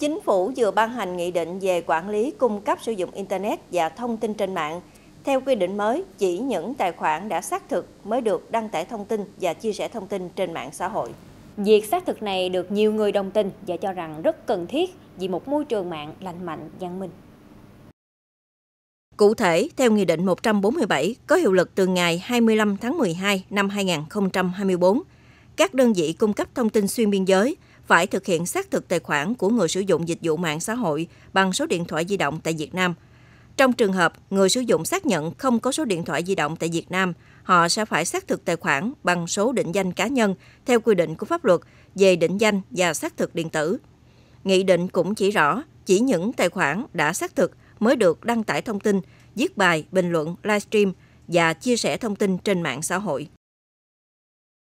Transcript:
Chính phủ vừa ban hành nghị định về quản lý cung cấp sử dụng Internet và thông tin trên mạng. Theo quy định mới, chỉ những tài khoản đã xác thực mới được đăng tải thông tin và chia sẻ thông tin trên mạng xã hội. Việc xác thực này được nhiều người đồng tình và cho rằng rất cần thiết vì một môi trường mạng lành mạnh, văn minh. Cụ thể, theo Nghị định 147 có hiệu lực từ ngày 25 tháng 12 năm 2024, các đơn vị cung cấp thông tin xuyên biên giới – phải thực hiện xác thực tài khoản của người sử dụng dịch vụ mạng xã hội bằng số điện thoại di động tại Việt Nam. Trong trường hợp người sử dụng xác nhận không có số điện thoại di động tại Việt Nam, họ sẽ phải xác thực tài khoản bằng số định danh cá nhân theo quy định của pháp luật về định danh và xác thực điện tử. Nghị định cũng chỉ rõ chỉ những tài khoản đã xác thực mới được đăng tải thông tin, viết bài, bình luận, livestream và chia sẻ thông tin trên mạng xã hội.